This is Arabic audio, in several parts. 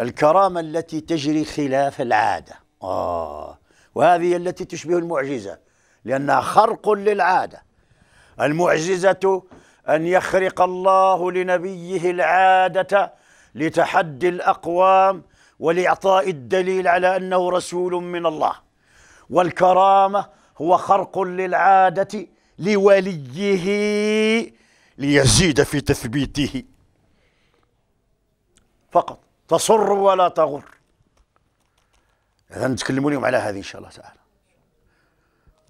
الكرامة التي تجري خلاف العادة آه وهذه التي تشبه المعجزة لأنها خرق للعادة المعجزة أن يخرق الله لنبيه العادة لتحدي الأقوام ولإعطاء الدليل على أنه رسول من الله والكرامة هو خرق للعادة لوليه ليزيد في تثبيته فقط تصر ولا تغر اذا نتكلموا اليوم على هذه ان شاء الله تعالى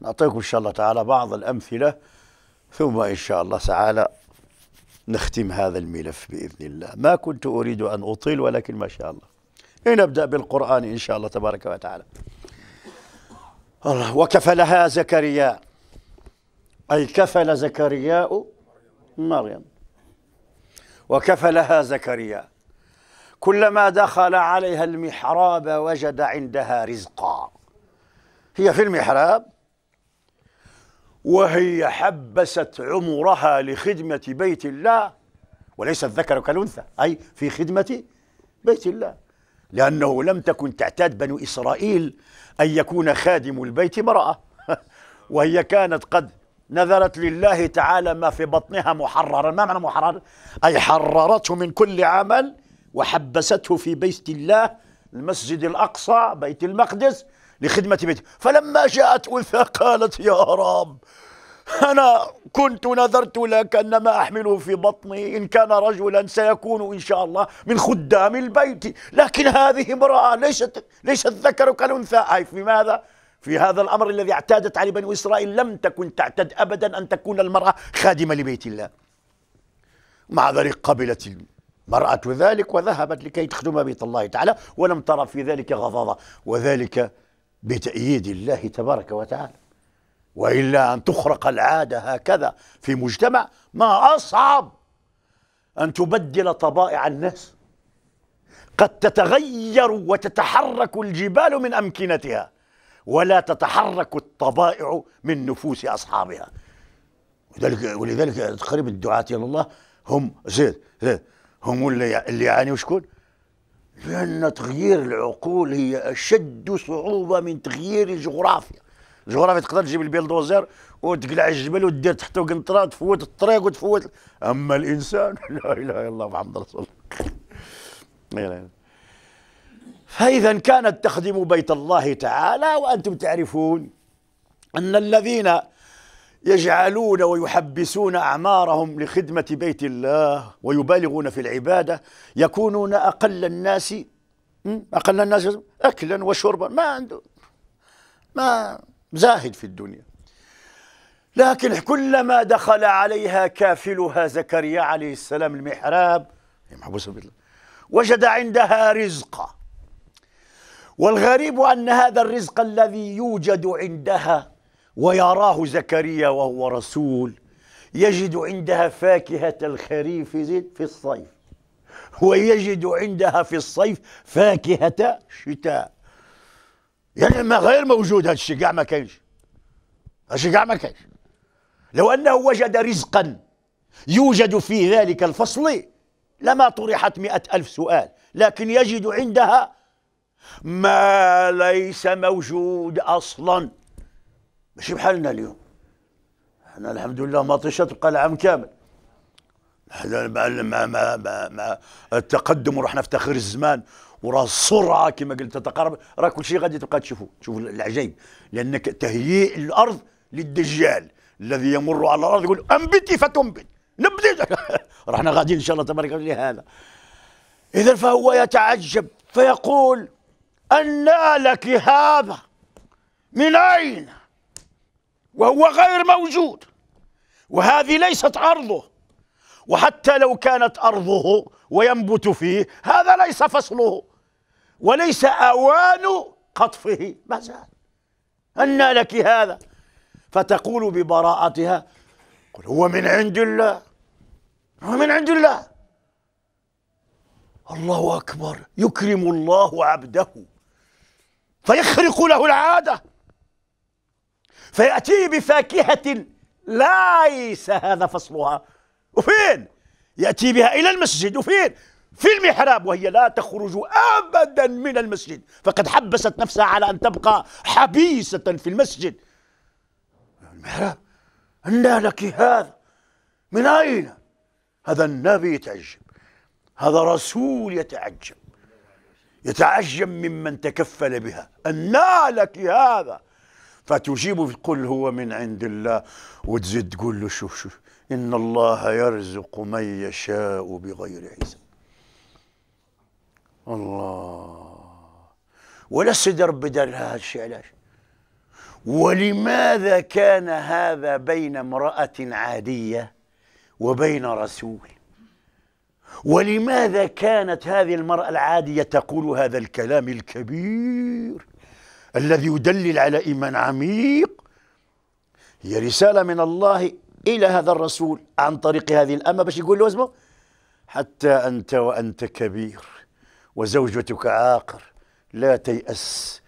نعطيكم ان شاء الله تعالى بعض الامثله ثم ان شاء الله تعالى نختم هذا الملف باذن الله ما كنت اريد ان اطيل ولكن ما شاء الله لنبدا بالقران ان شاء الله تبارك وتعالى الله وكفلها زكريا اي كفل زكريا مريم وكفلها زكريا كلما دخل عليها المحراب وجد عندها رزقا هي في المحراب وهي حبست عمرها لخدمة بيت الله وليس الذكر كالأنثى أي في خدمة بيت الله لأنه لم تكن تعتاد بنو إسرائيل أن يكون خادم البيت امرأة وهي كانت قد نذرت لله تعالى ما في بطنها محررا ما معنى محرر أي حررته من كل عمل وحبسته في بيت الله المسجد الأقصى بيت المقدس لخدمة بيته فلما جاءت أنثى قالت يا رب أنا كنت نذرت لك أن ما أحمله في بطني إن كان رجلا سيكون إن شاء الله من خدام البيت لكن هذه امرأة ليست ليست ذكر كالأنثى أي في ماذا؟ في هذا الأمر الذي اعتادت عليه بنو إسرائيل لم تكن تعتد أبدا أن تكون المرأة خادمة لبيت الله مع ذلك قبلت مرأت ذلك وذهبت لكي تخدم بيت الله تعالى ولم ترى في ذلك غضاضة وذلك بتأييد الله تبارك وتعالى وإلا أن تخرق العادة هكذا في مجتمع ما أصعب أن تبدل طبائع الناس قد تتغير وتتحرك الجبال من أمكنتها ولا تتحرك الطبائع من نفوس أصحابها ولذلك ولذلك تقريبا الدعاة إلى الله هم زيد زيد هم اللي اللي يعانيوا شكون؟ لأن تغيير العقول هي أشد صعوبة من تغيير الجغرافيا الجغرافيا تقدر تجيب البيلدوزر وتقلع الجبل وتدير تحته قنطرة وتفوت الطريق وتفوت أما الإنسان لا إله إلا الله محمد رسول الله فإذا كانت تخدم بيت الله تعالى وأنتم تعرفون أن الذين يجعلون ويحبسون أعمارهم لخدمة بيت الله ويبالغون في العبادة يكونون أقل الناس أقل الناس أكلا وشربا ما عنده ما زاهد في الدنيا لكن كلما دخل عليها كافلها زكريا عليه السلام المحراب وجد عندها رزقا والغريب أن هذا الرزق الذي يوجد عندها ويراه زكريا وهو رسول يجد عندها فاكهة الخريف في الصيف ويجد عندها في الصيف فاكهة شتاء يعني ما غير موجود هذا الشيء ما كاينش هذا ما كاينش لو أنه وجد رزقا يوجد في ذلك الفصل لما طرحت مئة ألف سؤال لكن يجد عندها ما ليس موجود أصلاً ماشي بحالنا اليوم احنا الحمد لله مطيشات بقى العام كامل مع, مع, مع, مع التقدم ورحنا في تاخير الزمان وراه السرعه كما قلت تتقارب راه كل شيء غادي تبقى تشوفه تشوف العجيب لانك تهيئ الارض للدجال الذي يمر على الارض يقول انبتي فتنبت نبتي رحنا غادي ان شاء الله تبارك الله لهذا اذا فهو يتعجب فيقول ان لك هذا من اين وهو غير موجود وهذه ليست أرضه وحتى لو كانت أرضه وينبت فيه هذا ليس فصله وليس أوان قطفه ما زال أنى لك هذا فتقول ببراءتها قل هو من عند الله هو من عند الله الله أكبر يكرم الله عبده فيخرق له العاده فيأتيه بفاكهة ليس هذا فصلها وفين يأتي بها إلى المسجد وفين في المحراب وهي لا تخرج أبدا من المسجد فقد حبست نفسها على أن تبقى حبيسة في المسجد المحراب أنى لك هذا من أين هذا النبي يتعجب هذا رسول يتعجب يتعجب ممن تكفل بها أنى لك هذا فتجيبه قل هو من عند الله وتزيد تقول له شوف شوف إن الله يرزق من يشاء بغير حساب الله ولا صدر بدل هذا الشيء علاش ولماذا كان هذا بين امرأة عادية وبين رسول ولماذا كانت هذه المرأة العادية تقول هذا الكلام الكبير الذي يدلل على إيمان عميق هي رسالة من الله إلى هذا الرسول عن طريق هذه الأمة باش يقول له اسمه حتى أنت وأنت كبير وزوجتك عاقر لا تيأس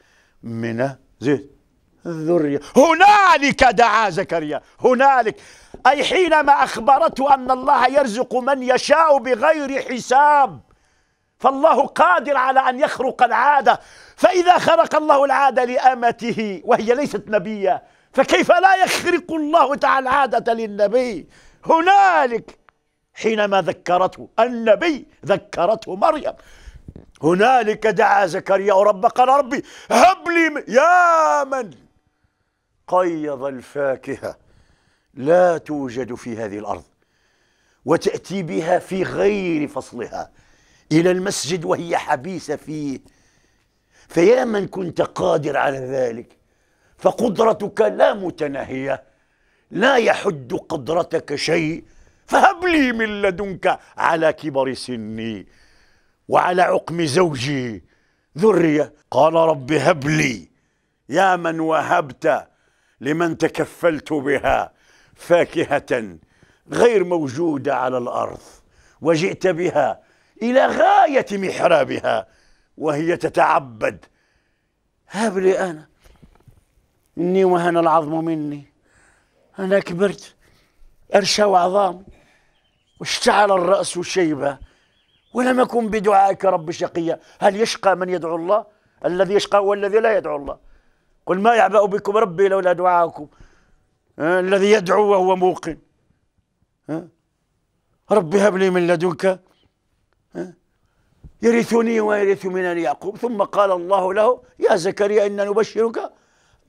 من زيد الذرية هنالك دعا زكريا هنالك أي حينما أخبرته أن الله يرزق من يشاء بغير حساب فالله قادر على أن يخرق العادة فإذا خرق الله العادة لأمته وهي ليست نبية فكيف لا يخرق الله تعالى العادة للنبي هنالك حينما ذكرته النبي ذكرته مريم هنالك دعا زكريا رب قال ربي هب لي يا من قيض الفاكهة لا توجد في هذه الأرض وتأتي بها في غير فصلها إلى المسجد وهي حبيسة فيه فيا من كنت قادر على ذلك فقدرتك لا متناهية لا يحد قدرتك شيء فهب لي من لدنك على كبر سني وعلى عقم زوجي ذرية قال رب هب لي يا من وهبت لمن تكفلت بها فاكهة غير موجودة على الأرض وجئت بها إلى غاية محرابها وهي تتعبد هب لي أنا إني وهن العظم مني أنا كبرت أرشى عظام واشتعل الرأس شيبة ولم أكن بدعائك رب شقيا هل يشقى من يدعو الله الذي يشقى هو الذي لا يدعو الله قل ما يعبأ بكم ربي لولا دعاؤكم أه، الذي يدعو وهو موقن أه؟ ربي هب لي من لدنك يرثني ويرث من يعقوب ثم قال الله له يا زكريا إنا نبشرك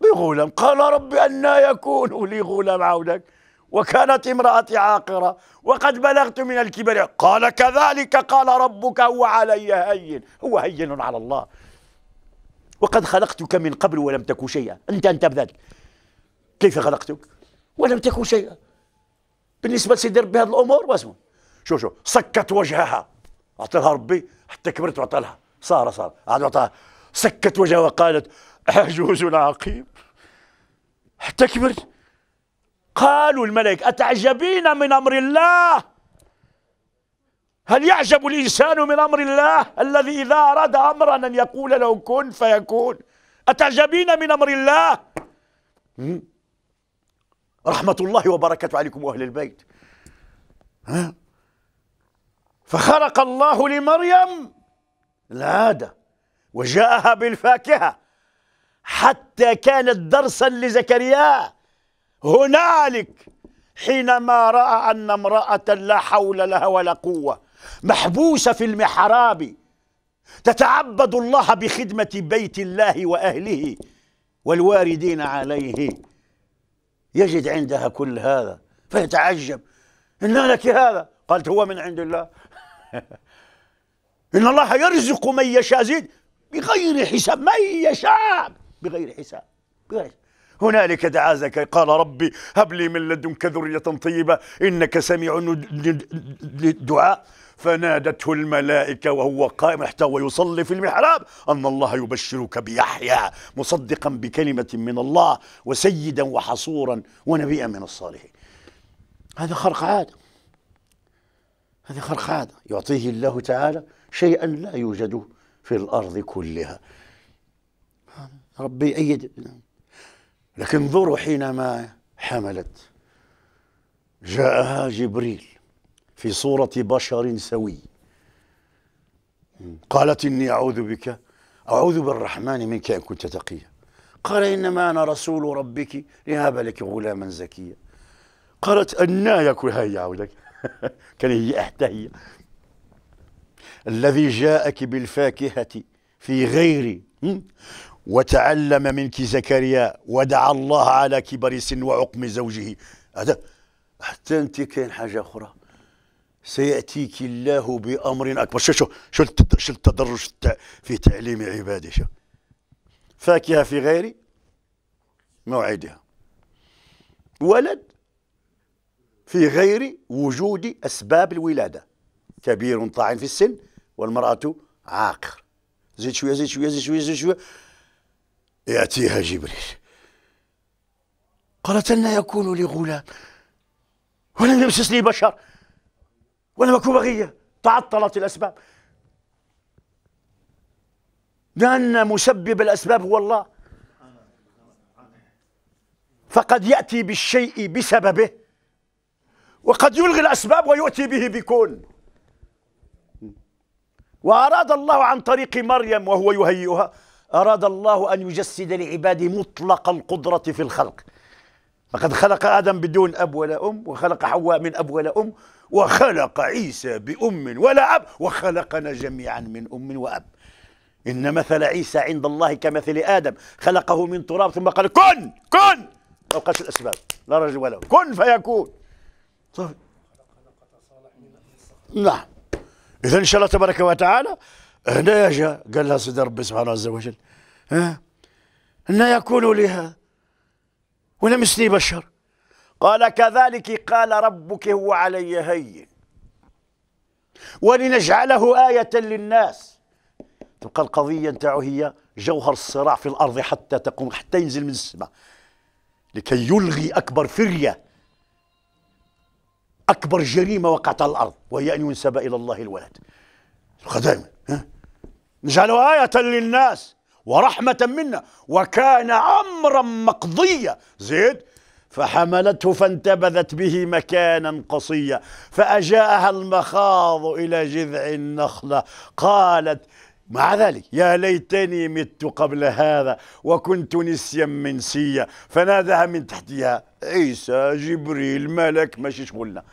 بغلام قال رب أنا يكون لي غلام عودك وكانت امرأتي عاقرة وقد بلغت من الكبر قال كذلك قال ربك هو علي هين هو هين على الله وقد خلقتك من قبل ولم تكن شيئا أنت أنت بذلك كيف خلقتك ولم تكن شيئا بالنسبة لسيدي ربي هذه الأمور واسمه شو شو سكت وجهها أعطيها ربي حتى كبرت وعطالها صار صار عاد وعطاها سكت وجهها وقالت عجوز عقيم حتى كبرت قالوا الملك أتعجبين من أمر الله هل يعجب الإنسان من أمر الله الذي إذا أراد أمرا أن يقول له كن فيكون أتعجبين من أمر الله رحمة الله وبركاته عليكم أهل البيت ها فخرق الله لمريم العاده وجاءها بالفاكهه حتى كانت درسا لزكريا هنالك حينما راى ان امراه لا حول لها ولا قوه محبوسه في المحراب تتعبد الله بخدمه بيت الله واهله والواردين عليه يجد عندها كل هذا فيتعجب ان لك هذا قالت هو من عند الله إن الله يرزق من يشاء زيد بغير حساب من يشاء بغير حساب بغير حساب هنالك دعا زكريا قال ربي هب لي من لدنك ذرية طيبة إنك سميع للدعاء فنادته الملائكة وهو قائم حتى ويصلي في المحراب أن الله يبشرك بيحيى مصدقا بكلمة من الله وسيدا وحصورا ونبيا من الصالحين هذا خرق عاد هذه خرخادة يعطيه الله تعالى شيئا لا يوجد في الأرض كلها ربي أيد لكن انظروا حينما حملت جاءها جبريل في صورة بشر سوي قالت إني أعوذ بك أعوذ بالرحمن منك إن كنت تقيا قال إنما أنا رسول ربك لهب لك غلاما زكيا قالت أنا يكون هيا عودك كان هي حتى هي الذي جاءك بالفاكهة في غير وتعلم منك زكريا ودعا الله على كبر سن وعقم زوجه هذا حتى انت كاين حاجة أخرى سيأتيك الله بأمر أكبر شو شو شو, التدرج في تعليم عباده شو فاكهة في غير موعدها ولد في غير وجود أسباب الولادة كبير طاعن في السن والمرأة عاقر زيد شوية زيد شوية زيد شوية زيد شوية يأتيها جبريل قالت أن يكون لي غلام ولم يمسسني بشر ولم أكون بغية تعطلت الأسباب لأن مسبب الأسباب هو الله فقد يأتي بالشيء بسببه وقد يلغي الأسباب ويؤتي به بكون وأراد الله عن طريق مريم وهو يهيئها أراد الله أن يجسد لعباده مطلق القدرة في الخلق فقد خلق آدم بدون أب ولا أم وخلق حواء من أب ولا أم وخلق عيسى بأم ولا أب وخلقنا جميعا من أم وأب إن مثل عيسى عند الله كمثل آدم خلقه من تراب ثم قال كن كن أوقات الأسباب لا رجل ولا كن فيكون صافي نعم اذا ان شاء الله تبارك وتعالى هنا جاء قال لها سيدي ربي سبحانه عز وجل ها هنا يكون لها وانا بشر قال كذلك قال ربك هو علي هين ولنجعله آية للناس تبقى القضية نتاعو هي جوهر الصراع في الأرض حتى تقوم حتى ينزل من السماء لكي يلغي أكبر فرية أكبر جريمة وقعت على الأرض وهي أن ينسب إلى الله الولد خدام نجعله آية للناس ورحمة منا وكان أمرا مقضيا زيد فحملته فانتبذت به مكانا قصيا فأجاءها المخاض إلى جذع النخلة قالت مع ذلك يا ليتني مت قبل هذا وكنت نسيا منسيا فنادها من تحتها عيسى جبريل ملك ماشي شغلنا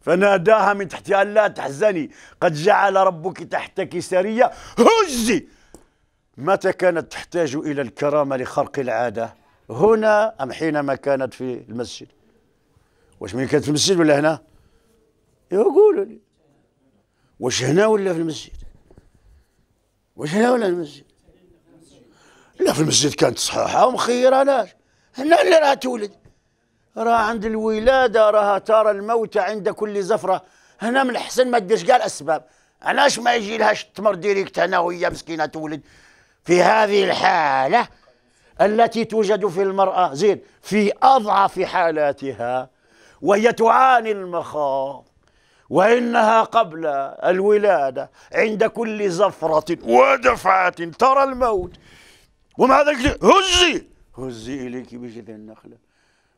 فناداها من تحتها لا تحزني قد جعل ربك تحتك سرية هزي متى كانت تحتاج إلى الكرامة لخرق العادة هنا أم حينما كانت في المسجد واش من كانت في المسجد ولا هنا يقولوا لي واش هنا ولا في المسجد واش هنا ولا في المسجد لا في المسجد كانت صحيحة ومخيره لا هنا اللي راها تولد راه عند الولاده راها ترى الموت عند كل زفره هنا من الحسن ما ديرش كاع الاسباب علاش ما يجي لهاش التمر ديريكت هنا وهي مسكينه تولد في هذه الحاله التي توجد في المراه زين في اضعف حالاتها وهي تعاني المخاض وإنها قبل الولادة عند كل زفرة ودفعة ترى الموت ومع ذلك هزي هزي إليك بجذع النخلة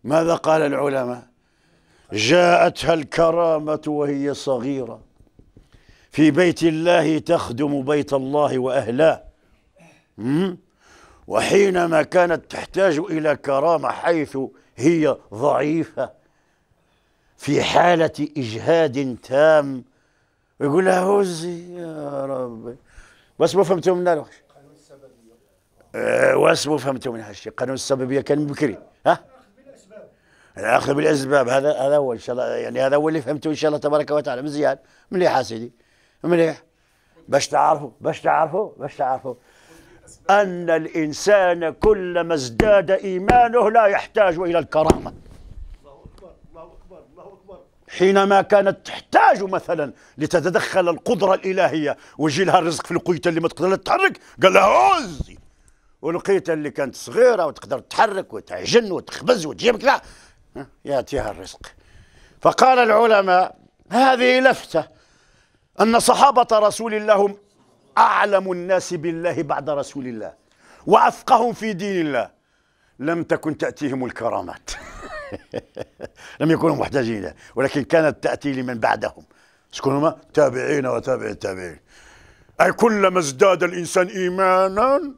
ماذا قال العلماء جاءتها الكرامة وهي صغيرة في بيت الله تخدم بيت الله وأهله وحينما كانت تحتاج إلى كرامة حيث هي ضعيفة في حالة إجهاد تام يقول لها هزي يا ربي بس ما فهمتوا منا قانون السببية آه واش فهمتوا من هالشيء قانون السببية كان بكري ها الاخذ بالاسباب هذا هذا هو ان شاء الله يعني هذا هو اللي فهمته ان شاء الله تبارك وتعالى مزيان مليح يا سيدي مليح باش تعرفوا باش تعرفوا باش تعرفوا ان الانسان كلما ازداد ايمانه لا يحتاج الى الكرامه حينما كانت تحتاج مثلا لتتدخل القدره الالهيه ويجي لها الرزق في القيت اللي ما تقدر تتحرك قال لها هزي والقيته اللي كانت صغيره وتقدر تتحرك وتعجن وتخبز وتجيب كذا يأتيها الرزق فقال العلماء هذه لفتة أن صحابة رسول الله هم أعلم الناس بالله بعد رسول الله وأفقهم في دين الله لم تكن تأتيهم الكرامات لم يكونوا محتاجين ولكن كانت تأتي لمن بعدهم شكون هما تابعين وتابع التابعين أي كلما ازداد الإنسان إيمانا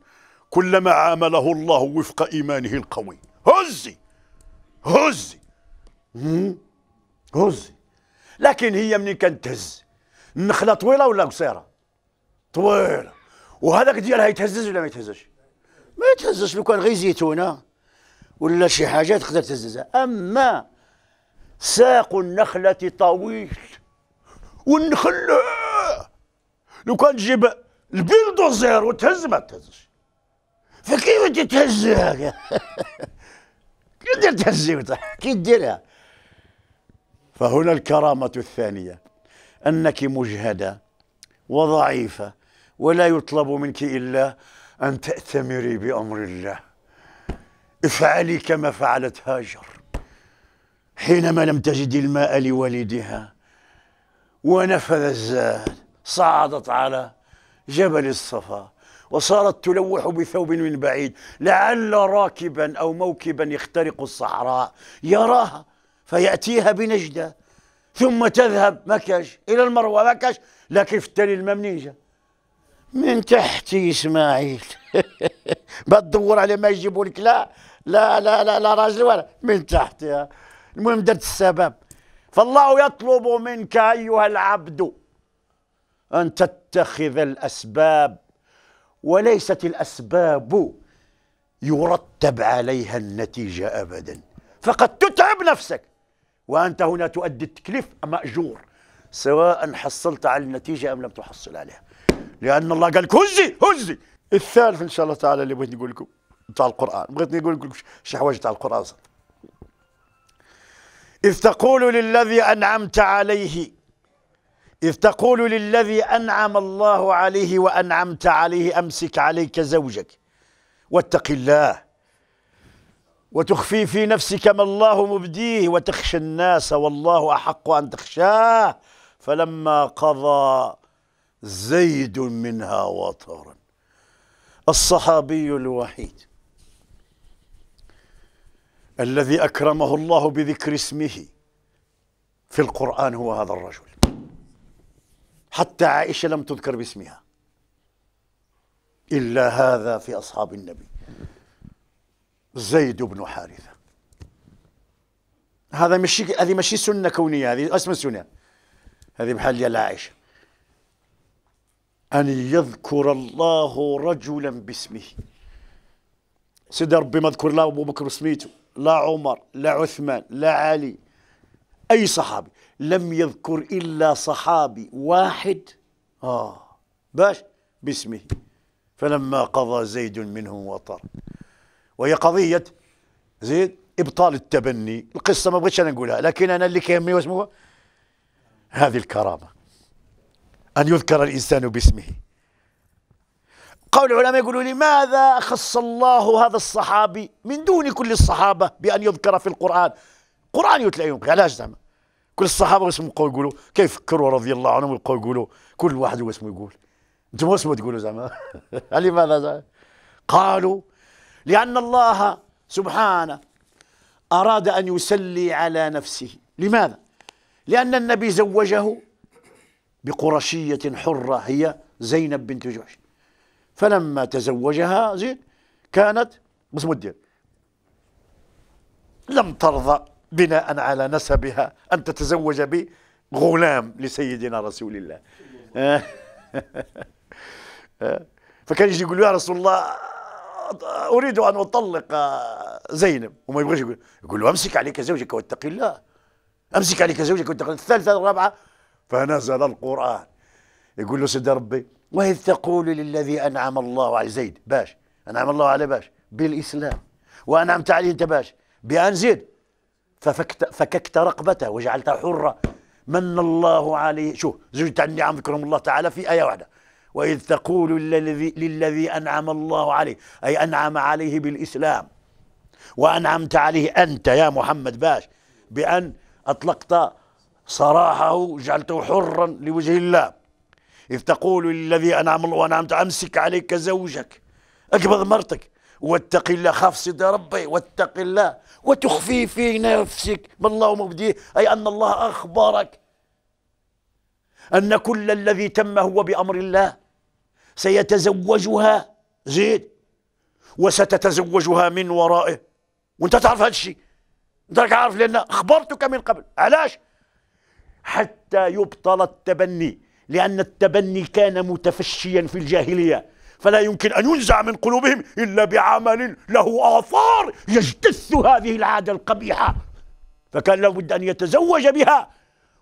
كلما عامله الله وفق إيمانه القوي هزي هزي هزي لكن هي منين كانت تهز النخله طويله ولا قصيره طويله وهذاك ديالها يتهزز ولا ما يتهزش ما يتهزش لو كان غير زيتونه ولا شي حاجه تقدر تهززها اما ساق النخله طويل والنخل لو كان تجيب البيلدوزير وتهز ما تهزش فكيف تتهز هكا كي دير تهزيوطة كي ديرها فهنا الكرامة الثانية أنك مجهدة وضعيفة ولا يطلب منك إلا أن تأتمري بأمر الله افعلي كما فعلت هاجر حينما لم تجد الماء لوالدها ونفذ الزاد صعدت على جبل الصفا وصارت تلوح بثوب من بعيد لعل راكبا أو موكبا يخترق الصحراء يراها فيأتيها بنجدة ثم تذهب مكش إلى المروة مكش لكن تلي الممنيجة من تحتي إسماعيل بتدور على ما يجيبوا لك لا لا لا لا, لا راجل ولا من تحتها المهم درت السبب فالله يطلب منك أيها العبد أن تتخذ الأسباب وليست الأسباب يرتب عليها النتيجة أبدا فقد تتعب نفسك وأنت هنا تؤدي التكليف مأجور سواء حصلت على النتيجة أم لم تحصل عليها لأن الله قال لك هزي هزي الثالث إن شاء الله تعالى اللي بغيت نقول لكم تاع القرآن بغيت نقول لكم شي حوايج تاع القرآن إذ تقول للذي أنعمت عليه إذ تقول للذي أنعم الله عليه وأنعمت عليه أمسك عليك زوجك واتق الله وتخفي في نفسك ما الله مبديه وتخشى الناس والله أحق أن تخشاه فلما قضى زيد منها وطرا الصحابي الوحيد الذي أكرمه الله بذكر اسمه في القرآن هو هذا الرجل حتى عائشة لم تذكر باسمها إلا هذا في أصحاب النبي زيد بن حارثة هذا مش هذه مش سنة كونية هذه اسمها سنة هذه بحال ديال عائشة أن يذكر الله رجلا باسمه سيدي ربي ما ذكر لا أبو بكر بسميته لا عمر لا عثمان لا علي أي صحابي لم يذكر إلا صحابي واحد آه باش باسمه فلما قضى زيد منهم وطر وهي قضية زيد إبطال التبني القصة ما بغيتش أنا نقولها لكن أنا اللي كيهمني واسمه هذه الكرامة أن يذكر الإنسان باسمه قول العلماء يقولوا لماذا خص الله هذا الصحابي من دون كل الصحابة بأن يذكر في القرآن قرآن يتلى يوم علاش زعما كل الصحابه واش بقاو يقولوا كيفكروا رضي الله عنهم ويبقاو يقولوا كل واحد واسمو يقول انتم واسمو تقولوا زعما لماذا زعما قالوا لان الله سبحانه اراد ان يسلي على نفسه لماذا لان النبي زوجه بقرشيه حره هي زينب بنت جحش فلما تزوجها زين كانت بس الدين لم ترضى بناء على نسبها أن تتزوج بغلام لسيدنا رسول الله فكان يجي يقول يا رسول الله أريد أن أطلق زينب وما يبغيش يقول يقول له أمسك عليك زوجك واتقي الله أمسك عليك زوجك واتقي الله الثالثة الرابعة فنزل القرآن يقول له سيدي ربي وإذ تقول للذي أنعم الله على زيد باش أنعم الله على باش بالإسلام وأنعمت عليه أنت باش بأن زيد ففكت فككت رقبته وجعلتها حرة من الله عليه شوف زوج تاع النعم ذكرهم الله تعالى في آية واحدة وإذ تقول للذي, للذي أنعم الله عليه أي أنعم عليه بالإسلام وأنعمت عليه أنت يا محمد باش بأن أطلقت صراحه جعلته حرا لوجه الله إذ تقول للذي أنعم الله وأنعمت أمسك عليك زوجك أقبض مرتك واتق الله خاف سيد ربي واتق الله وتخفي في نفسك ما الله مبديه أي أن الله أخبرك أن كل الذي تم هو بأمر الله سيتزوجها زيد وستتزوجها من ورائه وانت تعرف هذا الشيء انت عارف لأن أخبرتك من قبل علاش حتى يبطل التبني لأن التبني كان متفشيا في الجاهلية فلا يمكن أن ينزع من قلوبهم إلا بعمل له آثار يجتث هذه العادة القبيحة فكان لابد أن يتزوج بها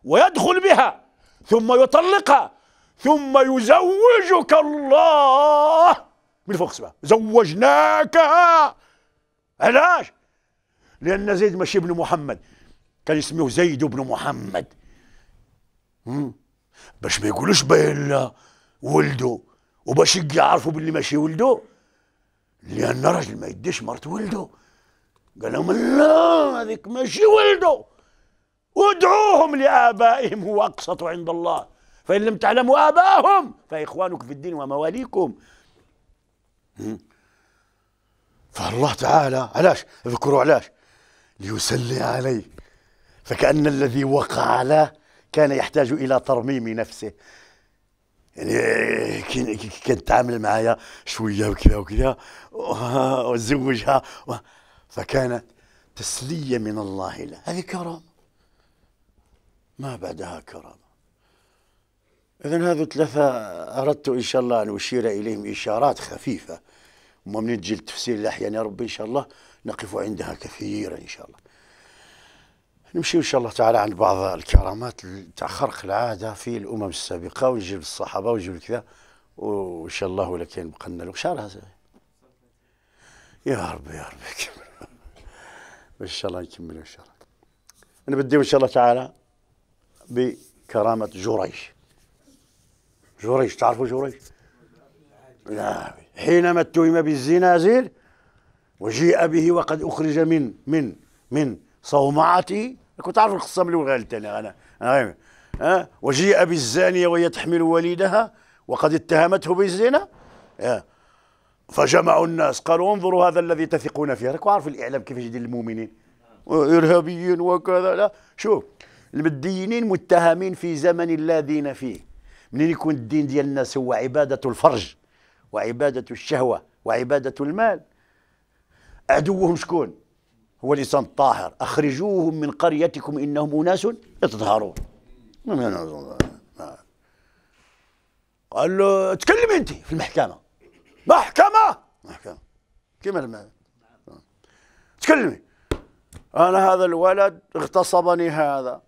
ويدخل بها ثم يطلقها ثم يزوجك الله من فوق سبعة زوجناكها علاش؟ لأن زيد ماشي ابن محمد كان يسميه زيد بن محمد باش ما يقولوش بين ولده وبشجع يعرفوا باللي ماشي ولده لان راجل ما يديش مرت ولده قال لهم لا هذيك ماشي ولده وادعوهم لابائهم هو اقسط عند الله فان لم تعلموا اباهم فاخوانك في الدين ومواليكم فالله تعالى علاش اذكروا علاش ليسلي عليه فكأن الذي وقع له كان يحتاج إلى ترميم نفسه يعني كانت تعامل معايا شويه وكذا وكذا وزوجها فكانت تسليه من الله له هذه كرامه ما بعدها كرامه اذا هذو ثلاثه اردت ان شاء الله ان اشير اليهم اشارات خفيفه ومن تجي لتفسير الاحيان يا رب ان شاء الله نقف عندها كثيرا ان شاء الله نمشي إن شاء الله تعالى عند بعض الكرامات تاع خرق العادة في الأمم السابقة ونجيب الصحابة ونجيب كذا وإن شاء الله ولا كان لنا له شهرها يا ربي يا ربي كمل إن شاء الله نكمل إن شاء الله نبدأ إن شاء الله تعالى بكرامة جريج جريج تعرفوا جريج؟ لا حينما اتهم بالزنازير وجيء به وقد أخرج من من من صومعته كنت عارف القصه من الاول انا انا انا وجيء بالزانيه وهي تحمل وليدها وقد اتهمته بالزنا فجمعوا الناس قالوا انظروا هذا الذي تثقون فيه راكم عارف الاعلام كيفاش يدير المؤمنين ارهابيين وكذا لا شوف المدينين متهمين في زمن لا دين فيه منين يكون الدين ديال الناس هو عباده الفرج وعباده الشهوه وعباده المال عدوهم شكون هو لسان طاهر أخرجوهم من قريتكم إنهم أناس يتطهرون قال له تكلم أنت في المحكمة محكمة محكمة كما تكلمي أنا هذا الولد اغتصبني هذا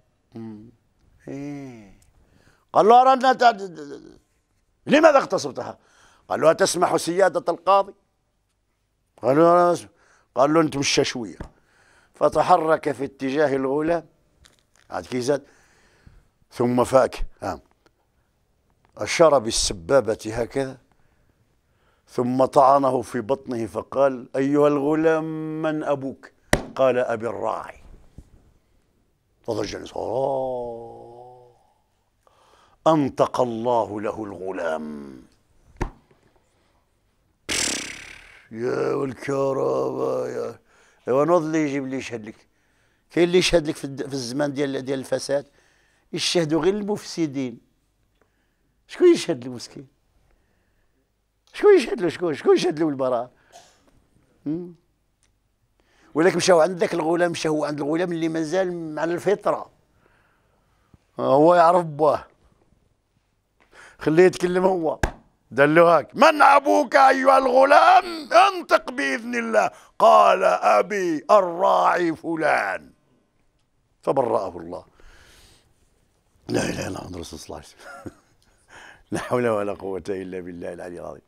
إيه. قال له أردنا لماذا اغتصبتها؟ قال له أتسمح سيادة القاضي؟ قال له قال له أنت مش شوية فتحرك في اتجاه الغلام عاد كي زاد ثم فاك آه. أشار بالسبابة هكذا ثم طعنه في بطنه فقال أيها الغلام من أبوك قال أبي الراعي فضج الناس أنطق الله له الغلام يا والكرامة يا هو نوض اللي يجيب اللي يشهد لك كاين اللي يشهد لك في الزمان ديال ديال الفساد يشهدوا غير المفسدين شكون يشهد له مسكين شكون يشهد له شكون شكون يشهد له البراءه ولكن مشاو عند ذاك الغلام مشاو عند الغلام اللي مازال مع الفطره هو يعرف باه خليه يتكلم هو دلوهاك من أبوك أيها الغلام انطق بإذن الله قال أبي الراعي فلان فبرأه الله لا إله إلا الله رسول الله لا حول ولا قوة إلا بالله العلي العظيم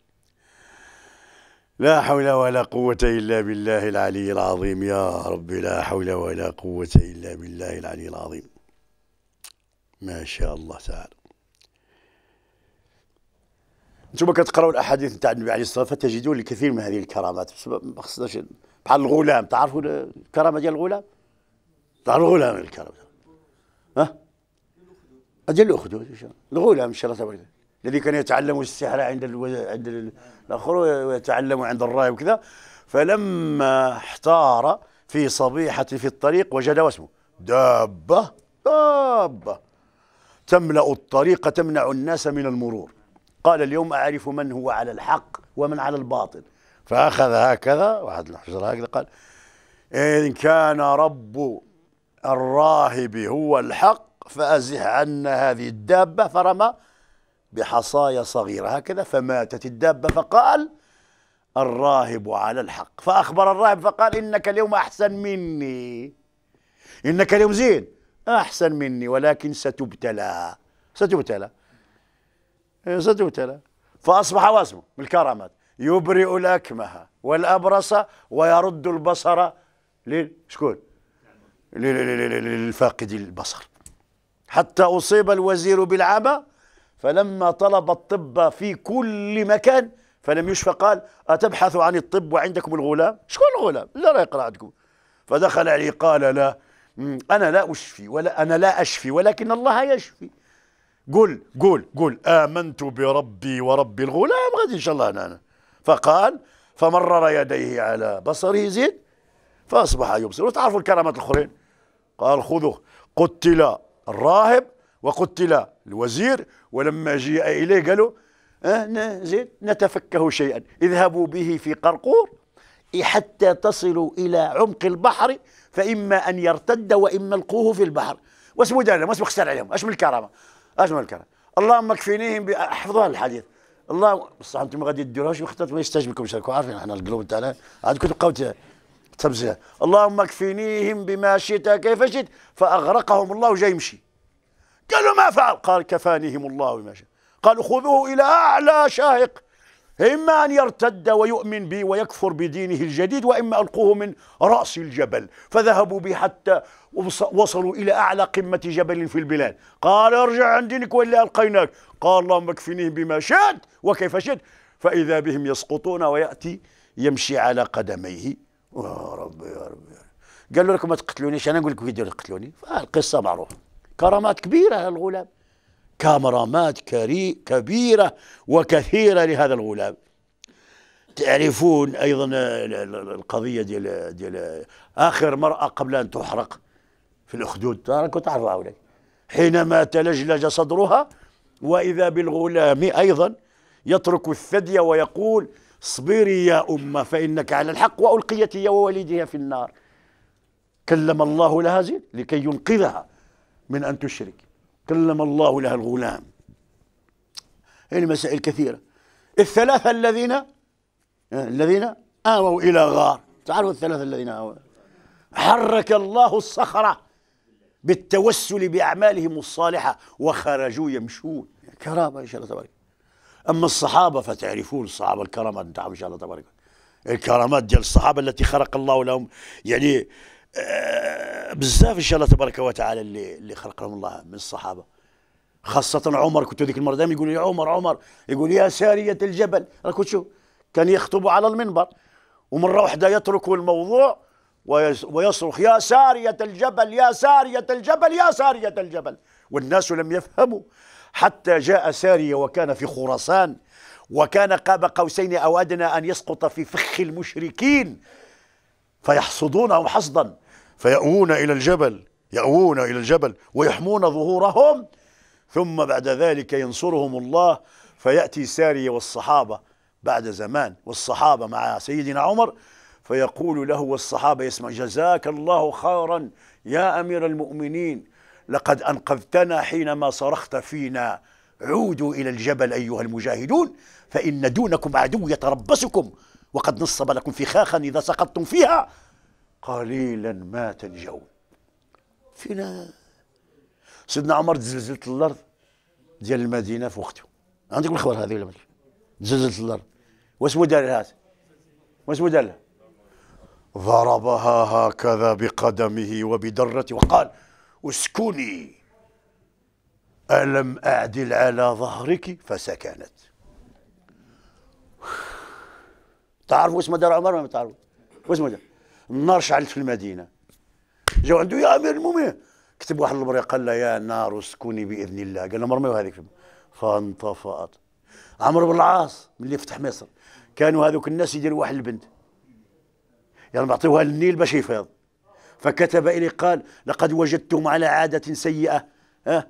لا حول ولا قوة إلا بالله العلي العظيم يا رب لا حول ولا قوة إلا بالله العلي العظيم ما شاء الله تعالى انتم كتقراوا الاحاديث نتاع النبي عليه الصلاه والسلام فتجدون الكثير من هذه الكرامات ما خصناش بحال الغلام تعرفوا الكرامه ديال الغلام تعرفوا الغلام الكرامه ها ديال الاخدود الغلام ان شاء الله تبارك الذي كان يتعلم السحر عند عند الاخر ويتعلم عند الراي وكذا فلما احتار في صبيحه في الطريق وجد واسمه دابه دابه تملا الطريق تمنع الناس من المرور قال اليوم أعرف من هو على الحق ومن على الباطل فأخذ هكذا واحد الحجر هكذا قال إن كان رب الراهب هو الحق فأزح عنا هذه الدابة فرمى بحصايا صغيرة هكذا فماتت الدابة فقال الراهب على الحق فأخبر الراهب فقال إنك اليوم أحسن مني إنك اليوم زين أحسن مني ولكن ستبتلى ستبتلى إيه، له فأصبح واسمه بالكرامات يبرئ الأكمه والأبرص ويرد البصر لشكون للفاقد البصر حتى أصيب الوزير بالعمى فلما طلب الطب في كل مكان فلم يشفى قال أتبحث عن الطب وعندكم الغلام شكون الغلام لا راه يقرأ عندكم فدخل عليه قال لا أنا لا أشفي ولا أنا لا أشفي ولكن الله يشفي قل قل قل آمنت بربي ورب الغلام غادي إن شاء الله أنا فقال فمرر يديه على بصره زيد فأصبح يبصر وتعرفوا الكرامات الأخرين قال خذوه قتل الراهب وقتل الوزير ولما جيء إليه قالوا أه زيد نتفكه شيئا اذهبوا به في قرقور حتى تصلوا إلى عمق البحر فإما أن يرتد وإما القوه في البحر واسمو دارهم واسمو خسر عليهم اش من الكرامه اجمل كلام اللهم اكفينيهم احفظوا الحديث الله بصح انتم غادي ديروهاش وخطات ما يستجبكمش راكم عارفين احنا القلوب تاعنا كنت بقاو تبزه اللهم اكفينيهم بما شئت كيف شئت فاغرقهم الله وجاي يمشي قالوا ما فعل قال كفانيهم الله بما شئت قالوا خذوه الى اعلى شاهق إما أن يرتد ويؤمن بي ويكفر بدينه الجديد وإما ألقوه من رأس الجبل فذهبوا به حتى وصلوا إلى أعلى قمة جبل في البلاد قال ارجع عن دينك وإلا ألقيناك قال اللهم اكفنيهم بما شئت وكيف شئت فإذا بهم يسقطون ويأتي يمشي على قدميه يا ربي يا ربي قالوا لكم ما تقتلونيش أنا أقول لكم فيديو تقتلوني فالقصة معروفة كرامات كبيرة الغلام كامرامات كبيرة وكثيرة لهذا الغلام تعرفون أيضا القضية ديال ديال آخر مرأة قبل أن تحرق في الأخدود راكم تعرفوا عليه حينما تلجلج صدرها وإذا بالغلام أيضا يترك الثدي ويقول اصبري يا أمة فإنك على الحق وألقيت هي ووالديها في النار كلم الله لها لكي ينقذها من أن تشرك كلم الله لها الغلام هذه المسائل كثيرة الثلاثة الذين الذين آووا إلى غار تعرفوا الثلاثة الذين آووا حرك الله الصخرة بالتوسل بأعمالهم الصالحة وخرجوا يمشون كرامة إن شاء الله تبارك أما الصحابة فتعرفون الصحابة الكرامات إن شاء الله تبارك الكرامات ديال الصحابة التي خلق الله لهم يعني آه، بزاف ان شاء الله تبارك وتعالى اللي اللي خلقهم الله من الصحابه خاصه عمر كنت ذيك المره دائما يقول لي عمر عمر يقول يا ساريه الجبل راك تشوف كان يخطب على المنبر ومره واحده يترك الموضوع ويصرخ يا ساريه الجبل يا ساريه الجبل يا ساريه الجبل والناس لم يفهموا حتى جاء ساريه وكان في خراسان وكان قاب قوسين او ادنى ان يسقط في فخ المشركين فيحصدونه حصدا فيأوون إلى الجبل يأوون إلى الجبل ويحمون ظهورهم ثم بعد ذلك ينصرهم الله فيأتي سارية والصحابة بعد زمان والصحابة مع سيدنا عمر فيقول له والصحابة يسمع جزاك الله خيرا يا أمير المؤمنين لقد أنقذتنا حينما صرخت فينا عودوا إلى الجبل أيها المجاهدون فإن دونكم عدو يتربصكم وقد نصب لكم فخاخا إذا سقطتم فيها قليلا ما تنجون فينا سيدنا عمر تزلزلت الارض ديال المدينه في وقته عندك الخبر هذه ولا تزلزلت الارض واسمو دار هذا واسمو دار ضربها هكذا بقدمه وبدرته وقال اسكني ألم أعدل على ظهرك فسكنت تعرفوا اسم دار عمر ما تعرفوا اسمه دار النار شعلت في المدينه جاو عنده يا امير المؤمنين كتب واحد البريق قال له يا نار اسكني باذن الله قال لهم مرميو هذيك فانطفأت عمرو بن العاص ملي فتح مصر كانوا هذوك الناس يديروا واحد البنت يعني بعطيوها للنيل باش يفيض فكتب إلي قال لقد وجدتهم على عادة سيئة أه؟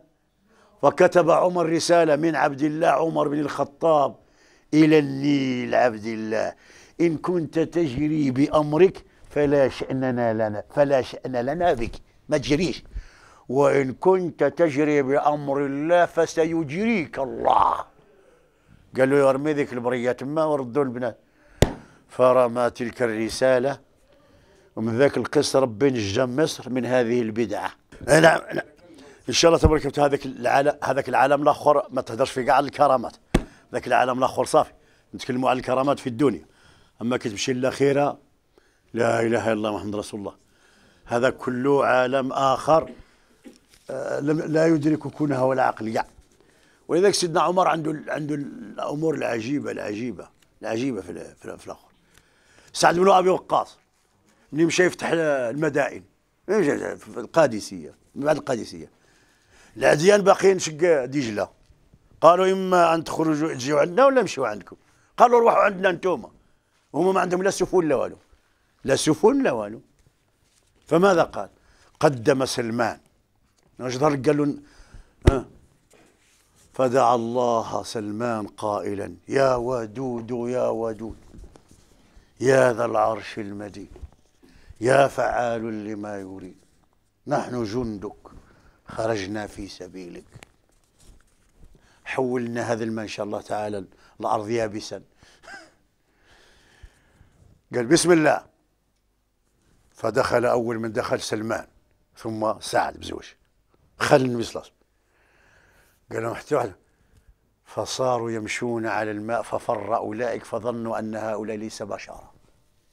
فكتب عمر رسالة من عبد الله عمر بن الخطاب إلى النيل عبد الله إن كنت تجري بأمرك فلا شأننا لنا فلا شأن لنا بك ما تجريش وإن كنت تجري بأمر الله فسيجريك الله قال له يرمي ذيك البرية تما وردوا البنات فرمى تلك الرسالة ومن ذاك القصة ربي نجى مصر من هذه البدعة نعم نعم ان شاء الله تبارك وتعالى هذاك العالم هذاك العالم الاخر ما تهدرش في كاع الكرامات ذاك العالم الاخر صافي نتكلموا على الكرامات في الدنيا اما كي تمشي للاخيره لا إله إلا الله محمد رسول الله هذا كله عالم آخر آه، لا يدرك كونها ولا عقلية ولذلك سيدنا عمر عنده عنده الأمور العجيبة العجيبة العجيبة في في الآخر سعد بن أبي وقاص اللي مشى يفتح المدائن إيه، في القادسية من بعد القادسية العديان باقيين شق دجلة قالوا إما أن تخرجوا تجيو عندنا ولا نمشيو عندكم قالوا روحوا عندنا انتوما هما ما عندهم لا سفن ولا والو لا سفن لا والو فماذا قال قدم سلمان اش قال له فدعا الله سلمان قائلا يا ودود يا ودود يا ذا العرش المجيد يا فعال لما يريد نحن جندك خرجنا في سبيلك حولنا هذا الماء ان شاء الله تعالى الارض يابسا قال بسم الله فدخل أول من دخل سلمان ثم سعد بزوج خل النبي صلى الله عليه وسلم قال لهم حتى فصاروا يمشون على الماء ففر أولئك فظنوا أن هؤلاء ليس بشرا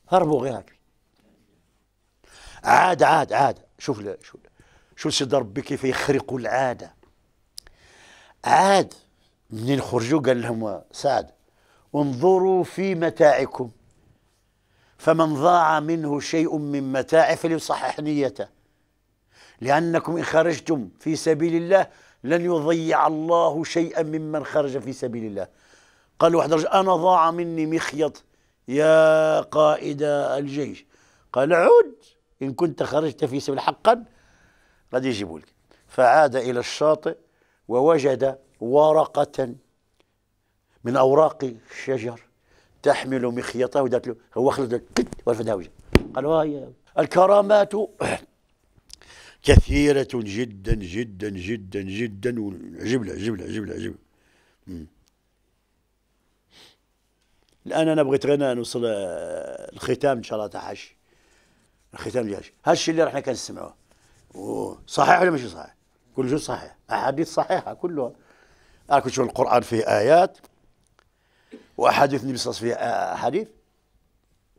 هربوا غير هكذا عاد عاد عاد شوف لا شو شو سيد ربي كيف يخرق العاده عاد منين خرجوا قال لهم سعد انظروا في متاعكم فمن ضاع منه شيء من متاعه فليصحح نيته لأنكم إن خرجتم في سبيل الله لن يضيع الله شيئا ممن خرج في سبيل الله قال واحد رجل أنا ضاع مني مخيط يا قائد الجيش قال عد إن كنت خرجت في سبيل حقا قد يجيبوا لك فعاد إلى الشاطئ ووجد ورقة من أوراق الشجر تحمل مخيطه ودات له هو خلص كت ورفدها قال وهي آه، الكرامات كثيرة جدا جدا جدا جدا والعجب عجب له عجب الان انا بغيت غير نوصل آه، الختام ان شاء الله تاع حش الختام ديال هذا الشيء اللي رحنا كنسمعوه صحيح ولا ماشي صحيح كل شيء صحيح احاديث صحيحه كلها راك تشوف القران فيه ايات واحاديث النبي صلى الله عليه وسلم فيها آه، احاديث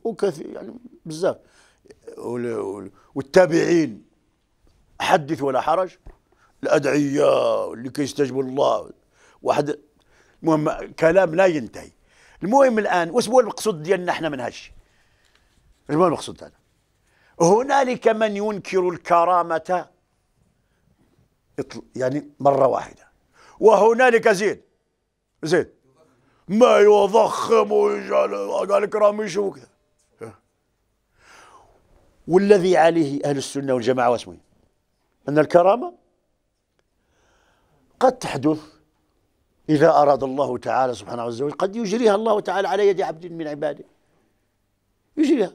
وكثير يعني بزاف والتابعين حدث ولا حرج الادعيه اللي كيستجبوا الله واحد المهم كلام لا ينتهي المهم الان واش هو المقصود ديالنا احنا من هادشي هو المقصود هذا هنالك من ينكر الكرامه يعني مره واحده وهنالك زيد زيد ما يضخم ويجعل الكرام يشوف وكذا والذي عليه أهل السنة والجماعة واسمه إيه؟ أن الكرامة قد تحدث إذا أراد الله تعالى سبحانه وتعالى قد يجريها الله تعالى على يد عبد من عباده يجريها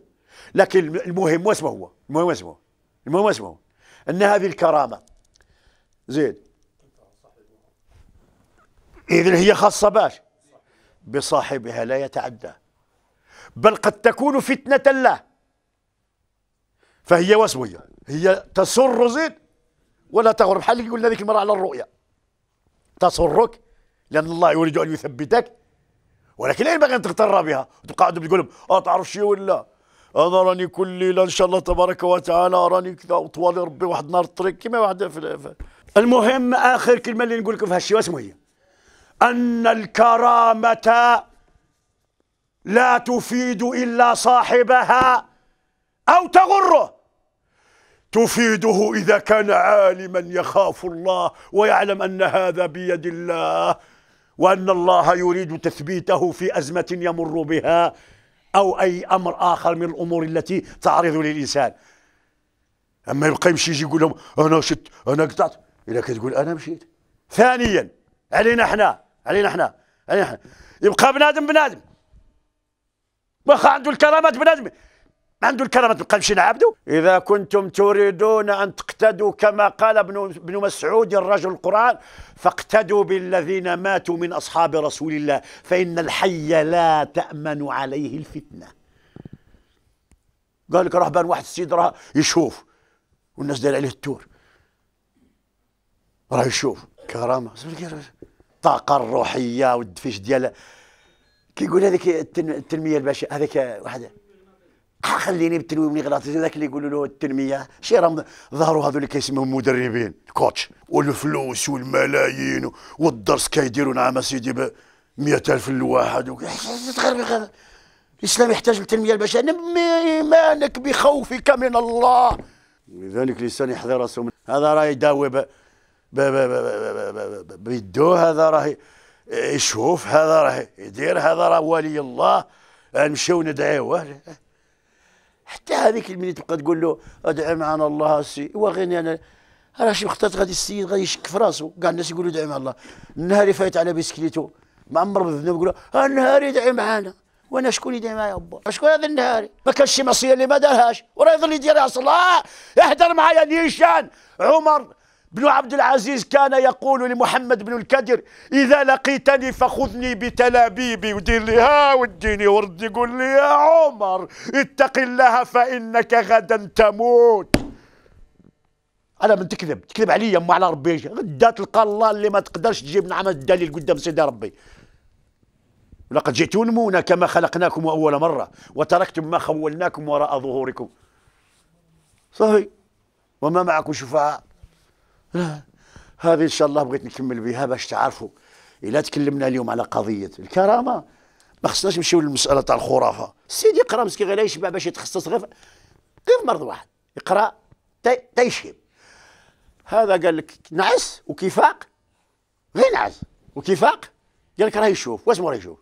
لكن المهم واسمه هو المهم واسمه المهم واسمه أن هذه الكرامة زين اذا هي خاصة باش بصاحبها لا يتعدى بل قد تكون فتنة له فهي وسوية هي تسر زيد ولا تغرب حالك يقول هذيك المرأة على الرؤية تسرك لأن الله يريد أن يثبتك ولكن لا ينبغي أن تغتر بها وتقعد بالقلب أه تعرف شي ولا أنا راني كل ليلة إن شاء الله تبارك وتعالى راني كذا وطوالي ربي واحد نار الطريق كما واحد في المهم آخر كلمة اللي نقول لكم في هالشي واسمه هي أن الكرامة لا تفيد إلا صاحبها أو تغره تفيده إذا كان عالما يخاف الله ويعلم أن هذا بيد الله وأن الله يريد تثبيته في أزمة يمر بها أو أي أمر آخر من الأمور التي تعرض للإنسان أما يبقى يمشي يجي يقول لهم أنا شت أنا قطعت إذا كتقول أنا مشيت ثانيا علينا احنا علينا احنا علينا احنا يبقى بنادم بنادم واخا عنده الكرامات بنادم عنده الكرامات بقى نمشي نعبدو إذا كنتم تريدون أن تقتدوا كما قال ابن ابن مسعود الرجل القرآن فاقتدوا بالذين ماتوا من أصحاب رسول الله فإن الحي لا تأمن عليه الفتنة قال لك رهبان واحد السيد راه يشوف والناس داير عليه التور راه يشوف كرامة الطاقه الروحيه والدفيش ديال كيقول هذيك التنميه البشريه هذيك واحد آه، خليني بالتنميه اللي غلط ذاك اللي يقولوا له التنميه شي راهم ظهروا هذو اللي كيسموهم مدربين الكوتش والفلوس والملايين والدرس كيديروا نعم سيدي ب 100000 الواحد الاسلام يحتاج للتنميه البشريه ايمانك بخوفك من الله لذلك الانسان يحذر راسه هذا راه يداوي بيدو هذا راه يشوف هذا راه يدير هذا راه ولي الله نمشيو ندعيوه حتى هذيك ملي تبقى تقول له ادعي معنا الله سي وغيني انا راه شي وقتات غادي السيد غادي يشك في راسو كاع الناس يقولوا ادعي مع الله النهار فايت على بيسكليتو معمر عمر يقول له آه، النهار يدعي معنا وانا شكون يدعي معايا با شكون هذا النهاري ما كانش شي معصيه اللي ما دارهاش وراه يظل يديرها صلاه احضر معايا نيشان عمر بن عبد العزيز كان يقول لمحمد بن الكدر إذا لقيتني فخذني بتلابيبي ودير لي ها وديني ورد يقول لي يا عمر اتق الله فإنك غدا تموت على من تكذب تكذب عليا ما على ربي غدا تلقى الله اللي ما تقدرش تجيب نعمة الدليل قدام سيدي ربي لقد مونا كما خلقناكم أول مرة وتركتم ما خولناكم وراء ظهوركم صحيح وما معكم شفعاء هذه ان شاء الله بغيت نكمل بها باش تعرفوا الا تكلمنا اليوم على قضيه الكرامه ما خصناش نمشيو للمساله تاع الخرافه سيدي يقرا مسكين غير يشبع باش يتخصص غير غير مرض واحد يقرا تيشيب هذا قال لك نعس وكفاق غير نعس وكفاق قال لك راه يشوف واش راه يشوف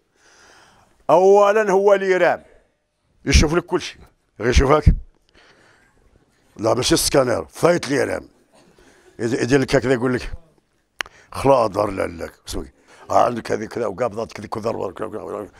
اولا هو اللي يرام يشوف لك كل شيء غير يشوفك لا ماشي السكانير فايت لي رام يدير لك هكذا يقول لك خلاص دار لا لك آه، عندك هذه كذا وقابضتك كذا وضربتك